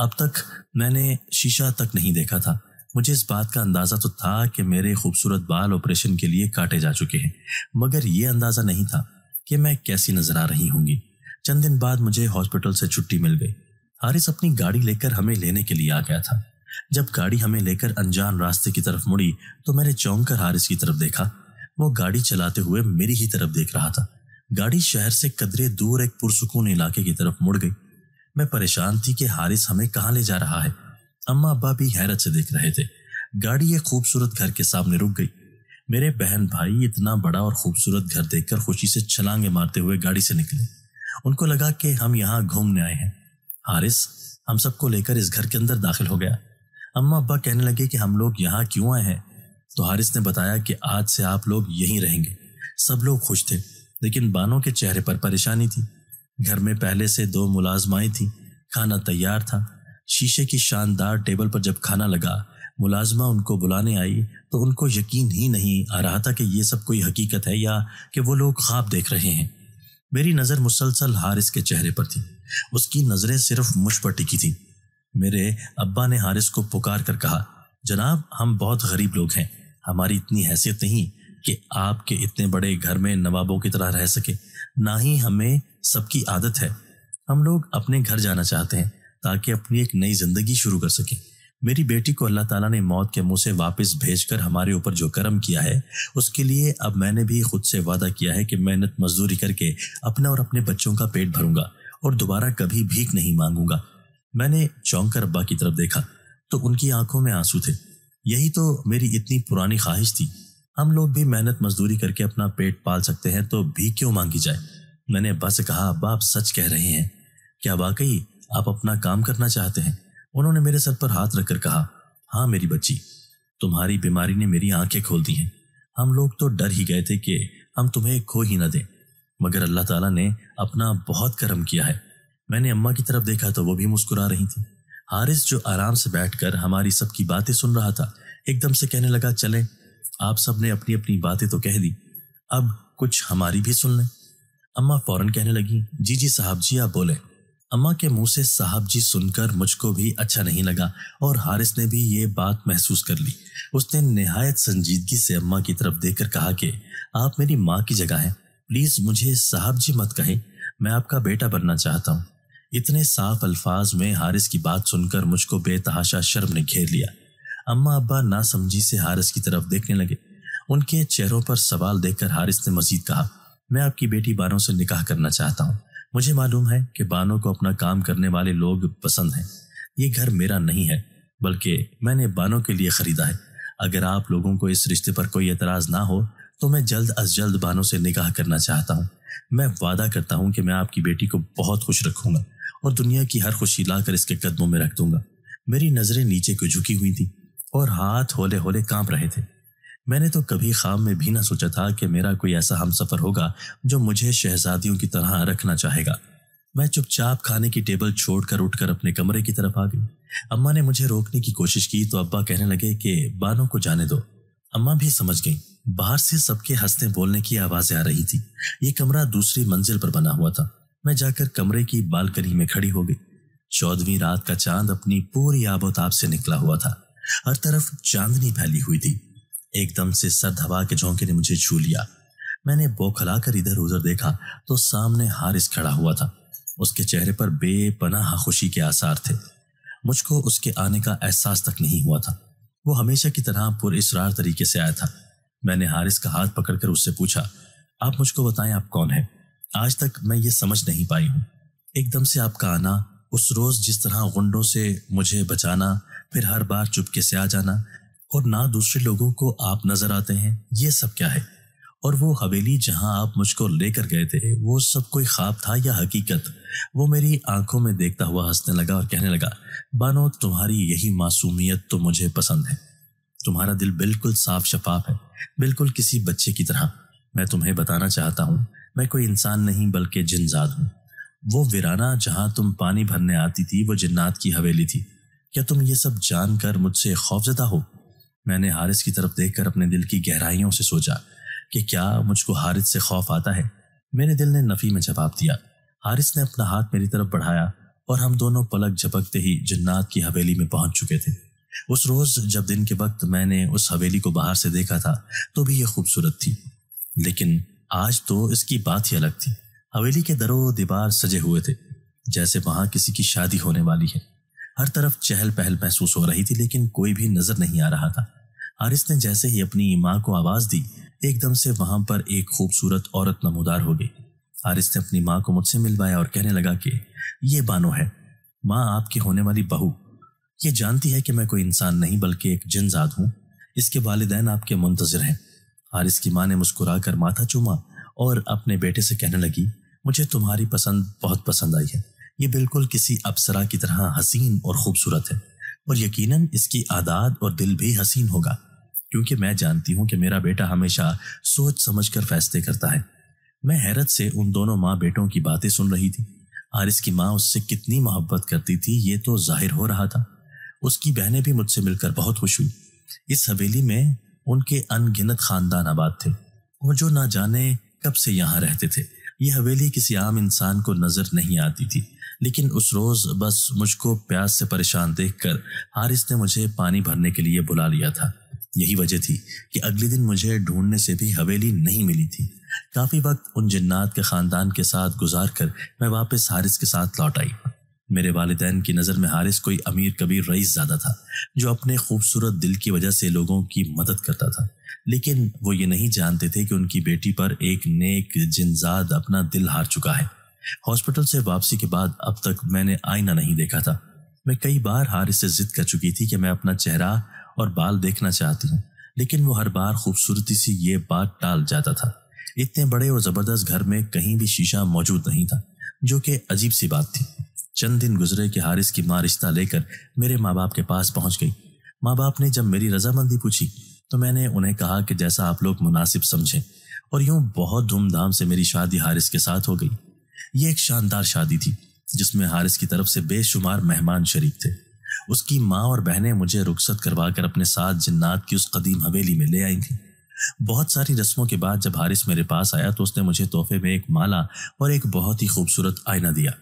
अब तक मैंने शीशा तक नहीं देखा था मुझे इस बात का अंदाज़ा तो था कि मेरे खूबसूरत बाल ऑपरेशन के लिए काटे जा चुके हैं मगर ये अंदाज़ा नहीं था कि मैं कैसी नज़र आ रही होंगी चंद दिन बाद मुझे हॉस्पिटल से छुट्टी मिल गई हारिस अपनी गाड़ी लेकर हमें लेने के लिए आ गया था जब गाड़ी हमें लेकर अनजान रास्ते की तरफ मुड़ी तो मैंने चौंक कर हारिस की तरफ देखा वो गाड़ी चलाते हुए मेरी ही तरफ देख रहा था गाड़ी शहर से कदरे दूर एक पुरसकून इलाके की तरफ मुड़ गई मैं परेशान थी कि हारिस हमें कहाँ ले जा रहा है अम्मा अब्बा भी हैरत से देख रहे थे गाड़ी एक खूबसूरत घर के सामने रुक गई मेरे बहन भाई इतना बड़ा और खूबसूरत घर देखकर खुशी से छलांगे मारते हुए गाड़ी से निकले उनको लगा कि हम यहाँ घूमने आए हैं हारिस हम सबको लेकर इस घर के अंदर दाखिल हो गया अम्मा अब्बा कहने लगे कि हम लोग यहाँ क्यों आए हैं तो हारिस ने बताया कि आज से आप लोग यहीं रहेंगे सब लोग खुश थे लेकिन बानों के चेहरे पर परेशानी थी घर में पहले से दो मुलाजमाएं थीं खाना तैयार था शीशे की शानदार टेबल पर जब खाना लगा मुलाजमा उनको बुलाने आई तो उनको यकीन ही नहीं आ रहा था कि ये सब कोई हकीकत है या कि वो लोग ख्वाब देख रहे हैं मेरी नज़र मुसलसल हारिस के चेहरे पर थी उसकी नज़रें सिर्फ मुझ पर टिकी थीं मेरे अब्बा ने हारिस को पुकार कर कहा जनाब हम बहुत गरीब लोग हैं हमारी इतनी हैसियत नहीं कि आपके इतने बड़े घर में नवाबों की तरह रह सके ना ही हमें सबकी आदत है हम लोग अपने घर जाना चाहते हैं ताकि अपनी एक नई जिंदगी शुरू कर सकें मेरी बेटी को अल्लाह ताला ने मौत के मुंह से वापस भेजकर हमारे ऊपर जो कर्म किया है उसके लिए अब मैंने भी खुद से वादा किया है कि मेहनत मजदूरी करके अपना और अपने बच्चों का पेट भरूंगा और दोबारा कभी भीख नहीं मांगूंगा मैंने चौंक कर अब्बा की तरफ देखा तो उनकी आंखों में आंसू थे यही तो मेरी इतनी पुरानी ख्वाहिश थी हम लोग भी मेहनत मजदूरी करके अपना पेट पाल सकते हैं तो भी क्यों मांगी जाए मैंने अब्बा से कहा अब्बा आप सच कह रहे हैं क्या वाकई आप अपना काम करना चाहते हैं उन्होंने मेरे सर पर हाथ रखकर कहा हाँ मेरी बच्ची तुम्हारी बीमारी ने मेरी आंखें खोल दी हैं हम लोग तो डर ही गए थे कि हम तुम्हें खो ही ना दें मगर अल्लाह ताला ने अपना बहुत कर्म किया है मैंने अम्मा की तरफ देखा तो वो भी मुस्कुरा रही थी हारिस जो आराम से बैठकर हमारी सबकी बातें सुन रहा था एकदम से कहने लगा चलें आप सब ने अपनी अपनी बातें तो कह दी अब कुछ हमारी भी सुन लें अम्मा फौरन कहने लगी जी जी साहब जी आप बोले अम्मा के मुंह से साहब जी सुनकर मुझको भी अच्छा नहीं लगा और हारिस ने भी ये बात महसूस कर ली उसने नहायत संजीदगी से अम्मा की तरफ देखकर कहा कि आप मेरी माँ की जगह हैं प्लीज़ मुझे साहब जी मत कहें मैं आपका बेटा बनना चाहता हूँ इतने साफ अल्फाज में हारिस की बात सुनकर मुझको बेतहाशा शर्म ने घेर लिया अम्मा अब्बा समझी से हारिस की तरफ देखने लगे उनके चेहरों पर सवाल देखकर हारिस ने मजीद कहा मैं आपकी बेटी बानो से निकाह करना चाहता हूँ मुझे मालूम है कि बानो को अपना काम करने वाले लोग पसंद हैं ये घर मेरा नहीं है बल्कि मैंने बानो के लिए ख़रीदा है अगर आप लोगों को इस रिश्ते पर कोई एतराज़ ना हो तो मैं जल्द अज जल्द बानो से निकाह करना चाहता हूँ मैं वादा करता हूँ कि मैं आपकी बेटी को बहुत खुश रखूँगा और दुनिया की हर खुशी लाकर इसके कदमों में रख दूंगा मेरी नज़रें नीचे को झुकी हुई थी और हाथ होले होले कांप रहे थे मैंने तो कभी ख्वाब में भी ना सोचा था कि मेरा कोई ऐसा हम सफ़र होगा जो मुझे शहजादियों की तरह रखना चाहेगा मैं चुपचाप खाने की टेबल छोड़कर उठकर अपने कमरे की तरफ आ गई अम्मा ने मुझे रोकने की कोशिश की तो अब्बा कहने लगे कि बानो को जाने दो अम्मा भी समझ गई बाहर से सबके हंसते बोलने की आवाजें आ रही थी ये कमरा दूसरी मंजिल पर बना हुआ था मैं जाकर कमरे की बालकनी में खड़ी हो गई चौदहवीं रात का चांद अपनी पूरी आबोताब से निकला हुआ था हर तरफ चांदनी फैली हुई थी एकदम से सर्द हवा के झोंके ने मुझे छू लिया मैंने बौखला कर इधर उधर देखा तो सामने हारिस खड़ा हुआ था उसके चेहरे पर बेपनाह खुशी के आसार थे मुझको उसके आने का एहसास तक नहीं हुआ था वो हमेशा की तरह पुरसरार तरीके से आया था मैंने हारिस का हाथ पकड़कर उससे पूछा आप मुझको बताएं आप कौन हैं आज तक मैं ये समझ नहीं पाई हूं एकदम से आपका आना उस रोज जिस तरह गुंडों से मुझे बचाना फिर हर बार चुपके से आ जाना और ना दूसरे लोगों को आप नजर आते हैं ये सब क्या है और वो हवेली जहाँ आप मुझको लेकर गए थे वो सब कोई ख्वाब था या हकीकत वो मेरी आंखों में देखता हुआ हंसने लगा और कहने लगा बानो तुम्हारी यही मासूमियत तो मुझे पसंद है तुम्हारा दिल बिल्कुल साफ शफाफ है बिल्कुल किसी बच्चे की तरह मैं तुम्हें बताना चाहता हूँ मैं कोई इंसान नहीं बल्कि जिनजाद हूँ वो वीराना जहाँ तुम पानी भरने आती थी वो जिन्नात की हवेली थी क्या तुम ये सब जानकर मुझसे खौफजदा हो मैंने हारिस की तरफ देखकर अपने दिल की गहराइयों से सोचा कि क्या मुझको हारिस से खौफ आता है मेरे दिल ने नफ़ी में जवाब दिया हारिस ने अपना हाथ मेरी तरफ बढ़ाया और हम दोनों पलक झपकते ही जन्नात की हवेली में पहुंच चुके थे उस रोज जब दिन के वक्त मैंने उस हवेली को बाहर से देखा था तो भी यह खूबसूरत थी लेकिन आज तो इसकी बात ही अलग थी हवेली के दरों दीवार सजे हुए थे जैसे वहां किसी की शादी होने वाली है हर तरफ चहल पहल महसूस हो रही थी लेकिन कोई भी नजर नहीं आ रहा था हारिस ने जैसे ही अपनी माँ को आवाज दी एकदम से वहां पर एक खूबसूरत औरत नमोदार हो गई हारिस ने अपनी माँ को मुझसे मिलवाया और कहने लगा कि ये बानो है माँ आपकी होने वाली बहू ये जानती है कि मैं कोई इंसान नहीं बल्कि एक जिनजाद हूँ इसके वालदेन आपके मुंतजर हैं हारिस की माँ ने मुस्कुरा कर माथा चूमा और अपने बेटे से कहने लगी मुझे तुम्हारी पसंद बहुत पसंद आई है ये बिल्कुल किसी अप्सरा की तरह हसीन और खूबसूरत है और यकीनन इसकी आदात और दिल भी हसीन होगा क्योंकि मैं जानती हूँ कि मेरा बेटा हमेशा सोच समझ कर फैसले करता है मैं हैरत से उन दोनों माँ बेटों की बातें सुन रही थी आरिस की माँ उससे कितनी मोहब्बत करती थी ये तो जाहिर हो रहा था उसकी बहनें भी मुझसे मिलकर बहुत खुश हुई इस हवेली में उनके अनगिनत खानदान आबाद थे और जो ना जाने कब से यहाँ रहते थे ये हवेली किसी आम इंसान को नजर नहीं आती थी लेकिन उस रोज बस मुझको प्यास से परेशान देखकर हारिस ने मुझे पानी भरने के लिए बुला लिया था यही वजह थी कि अगले दिन मुझे ढूंढने से भी हवेली नहीं मिली थी काफी वक्त उन जिन्नात के खानदान के साथ गुजार कर मैं वापस हारिस के साथ लौट आई मेरे वालदेन की नज़र में हारिस कोई अमीर कबीर रईस ज़्यादा था जो अपने खूबसूरत दिल की वजह से लोगों की मदद करता था लेकिन वो ये नहीं जानते थे कि उनकी बेटी पर एक नेक जिनजाद अपना दिल हार चुका है हॉस्पिटल से वापसी के बाद अब तक मैंने आईना नहीं देखा था मैं कई बार हारिस से जिद कर चुकी थी कि मैं अपना चेहरा और बाल देखना चाहती हूँ लेकिन वो हर बार खूबसूरती से ये बात टाल जाता था इतने बड़े और ज़बरदस्त घर में कहीं भी शीशा मौजूद नहीं था जो कि अजीब सी बात थी चंद दिन गुजरे कि हारिस की माँ रिश्ता लेकर मेरे माँ बाप के पास पहुँच गई माँ बाप ने जब मेरी रजामंदी पूछी तो मैंने उन्हें कहा कि जैसा आप लोग मुनासिब समझें और यूं बहुत धूमधाम से मेरी शादी हारिस के साथ हो गई ये एक शानदार शादी थी जिसमें हारिस की तरफ से बेशुमार मेहमान शरीक थे उसकी माँ और बहनें मुझे रुखसत करवा कर अपने साथ जिन्नात की उस कदीम हवेली में ले आई थी बहुत सारी रस्मों के बाद जब हारिस मेरे पास आया तो उसने मुझे तोहफे में एक माला और एक बहुत ही खूबसूरत आईना दिया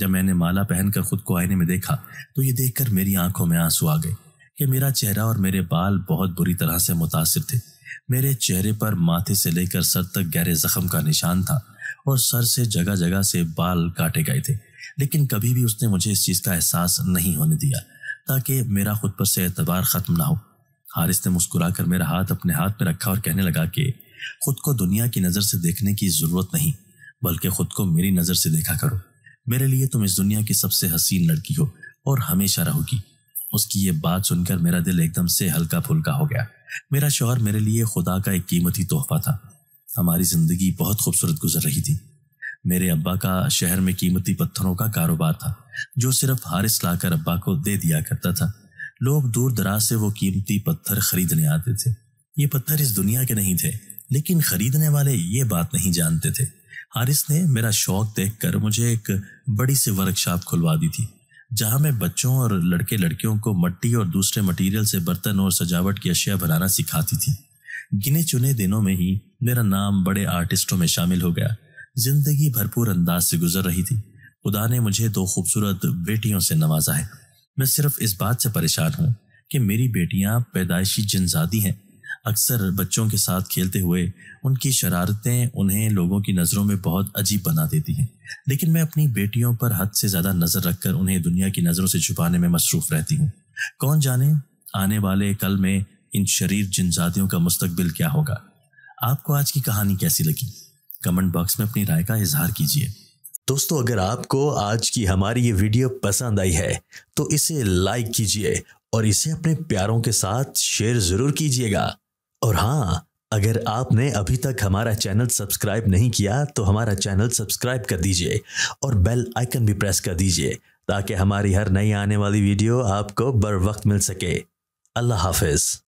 जब मैंने माला पहनकर खुद को आईने में देखा तो ये देखकर मेरी आंखों में आंसू आ गए कि मेरा चेहरा और मेरे बाल बहुत बुरी तरह से मुतासर थे मेरे चेहरे पर माथे से लेकर सर तक गहरे जख्म का निशान था और सर से जगह जगह से बाल काटे गए थे लेकिन कभी भी उसने मुझे इस चीज़ का एहसास नहीं होने दिया ताकि मेरा खुद पर से एतबार ख़त्म ना हो हारिस ने मुस्कुरा कर मेरा हाथ अपने हाथ में रखा और कहने लगा कि खुद को दुनिया की नज़र से देखने की ज़रूरत नहीं बल्कि खुद को मेरी नज़र से देखा करो मेरे लिए तुम इस दुनिया की सबसे हसीन लड़की हो और हमेशा रहोगी उसकी ये बात सुनकर मेरा दिल एकदम से हल्का फुल्का हो गया मेरा शोहर मेरे लिए खुदा का एक कीमती तोहफा था हमारी जिंदगी बहुत खूबसूरत गुजर रही थी मेरे अब्बा का शहर में कीमती पत्थरों का कारोबार था जो सिर्फ हारिस लाकर अब्बा को दे दिया करता था लोग दूर दराज से वो कीमती पत्थर खरीदने आते थे ये पत्थर इस दुनिया के नहीं थे लेकिन खरीदने वाले ये बात नहीं जानते थे हारिस ने मेरा शौक देखकर मुझे एक बड़ी सी वर्कशॉप खुलवा दी थी जहां मैं बच्चों और लड़के लड़कियों को मट्टी और दूसरे मटेरियल से बर्तन और सजावट की अशिया बनाना सिखाती थी गिने चुने दिनों में ही मेरा नाम बड़े आर्टिस्टों में शामिल हो गया जिंदगी भरपूर अंदाज से गुजर रही थी खुदा ने मुझे दो खूबसूरत बेटियों से नवाजा है मैं सिर्फ इस बात से परेशान हूँ कि मेरी बेटियाँ पैदाइशी जिनजादी हैं अक्सर बच्चों के साथ खेलते हुए उनकी शरारतें उन्हें लोगों की नज़रों में बहुत अजीब बना देती हैं लेकिन मैं अपनी बेटियों पर हद से ज़्यादा नज़र रखकर उन्हें दुनिया की नज़रों से छुपाने में मसरूफ़ रहती हूँ कौन जाने आने वाले कल में इन शरीर जिनजातियों का मुस्तबिल क्या होगा आपको आज की कहानी कैसी लगी कमेंट बॉक्स में अपनी राय का इजहार कीजिए दोस्तों अगर आपको आज की हमारी ये वीडियो पसंद आई है तो इसे लाइक कीजिए और इसे अपने प्यारों के साथ शेयर जरूर कीजिएगा और हाँ अगर आपने अभी तक हमारा चैनल सब्सक्राइब नहीं किया तो हमारा चैनल सब्सक्राइब कर दीजिए और बेल आइकन भी प्रेस कर दीजिए ताकि हमारी हर नई आने वाली वीडियो आपको बर वक्त मिल सके अल्लाह हाफिज़